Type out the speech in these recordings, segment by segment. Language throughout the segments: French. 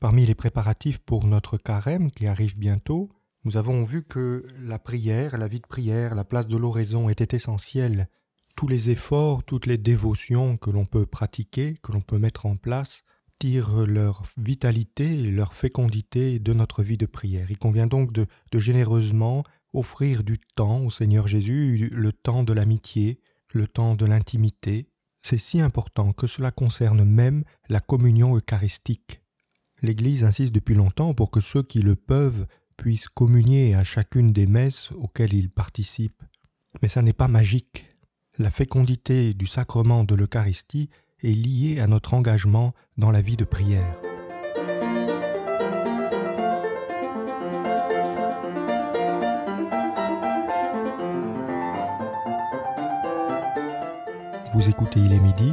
Parmi les préparatifs pour notre carême qui arrive bientôt, nous avons vu que la prière, la vie de prière, la place de l'oraison était essentielle. Tous les efforts, toutes les dévotions que l'on peut pratiquer, que l'on peut mettre en place, tirent leur vitalité et leur fécondité de notre vie de prière. Il convient donc de, de généreusement offrir du temps au Seigneur Jésus, le temps de l'amitié, le temps de l'intimité. C'est si important que cela concerne même la communion eucharistique l'Église insiste depuis longtemps pour que ceux qui le peuvent puissent communier à chacune des messes auxquelles ils participent. Mais ça n'est pas magique. La fécondité du sacrement de l'Eucharistie est liée à notre engagement dans la vie de prière. Vous écoutez Il est midi,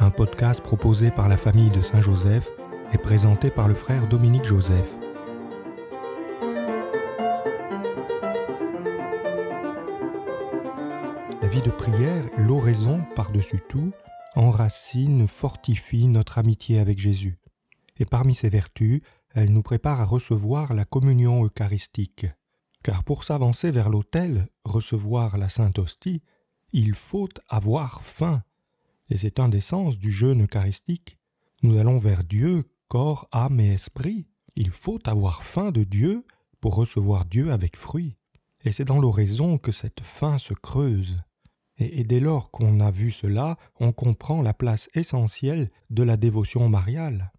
un podcast proposé par la famille de Saint-Joseph est présenté par le frère Dominique Joseph. La vie de prière, l'oraison par-dessus tout, enracine, fortifie notre amitié avec Jésus. Et parmi ses vertus, elle nous prépare à recevoir la communion eucharistique. Car pour s'avancer vers l'autel, recevoir la sainte hostie, il faut avoir faim. Et c'est un des sens du jeûne eucharistique. Nous allons vers Dieu corps, âme et esprit. Il faut avoir faim de Dieu pour recevoir Dieu avec fruit. Et c'est dans l'oraison que cette faim se creuse. Et, et dès lors qu'on a vu cela, on comprend la place essentielle de la dévotion mariale.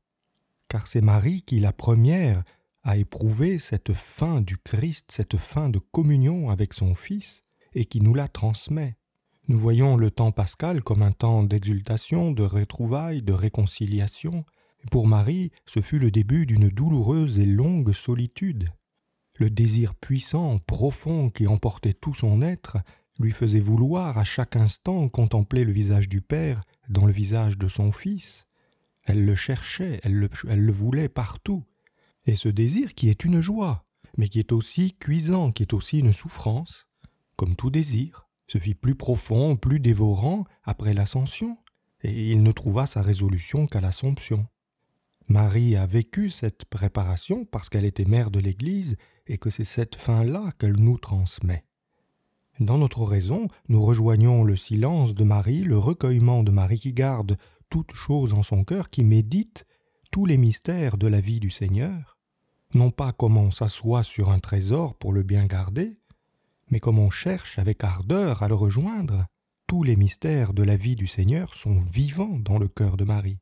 Car c'est Marie qui, la première, a éprouvé cette faim du Christ, cette faim de communion avec son Fils, et qui nous la transmet. Nous voyons le temps pascal comme un temps d'exultation, de retrouvailles, de réconciliation, pour Marie, ce fut le début d'une douloureuse et longue solitude. Le désir puissant, profond qui emportait tout son être lui faisait vouloir à chaque instant contempler le visage du Père dans le visage de son Fils. Elle le cherchait, elle le, voulait partout. Et ce désir qui est une joie, mais qui est aussi cuisant, qui est aussi une souffrance, comme tout désir, se fit plus profond, plus dévorant après l'ascension, et il ne trouva sa résolution qu'à l'Assomption. Marie a vécu cette préparation parce qu'elle était mère de l'Église et que c'est cette fin-là qu'elle nous transmet. Dans notre raison, nous rejoignons le silence de Marie, le recueillement de Marie qui garde toute chose en son cœur, qui médite tous les mystères de la vie du Seigneur, non pas comme on s'assoit sur un trésor pour le bien garder, mais comme on cherche avec ardeur à le rejoindre. Tous les mystères de la vie du Seigneur sont vivants dans le cœur de Marie.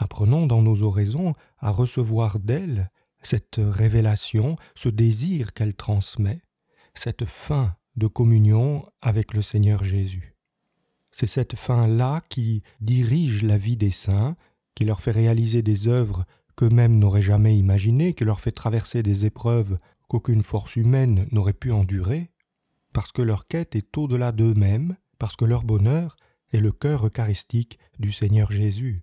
Apprenons dans nos oraisons à recevoir d'elle cette révélation, ce désir qu'elle transmet, cette fin de communion avec le Seigneur Jésus. C'est cette fin-là qui dirige la vie des saints, qui leur fait réaliser des œuvres qu'eux-mêmes n'auraient jamais imaginées, qui leur fait traverser des épreuves qu'aucune force humaine n'aurait pu endurer, parce que leur quête est au-delà d'eux-mêmes, parce que leur bonheur est le cœur eucharistique du Seigneur Jésus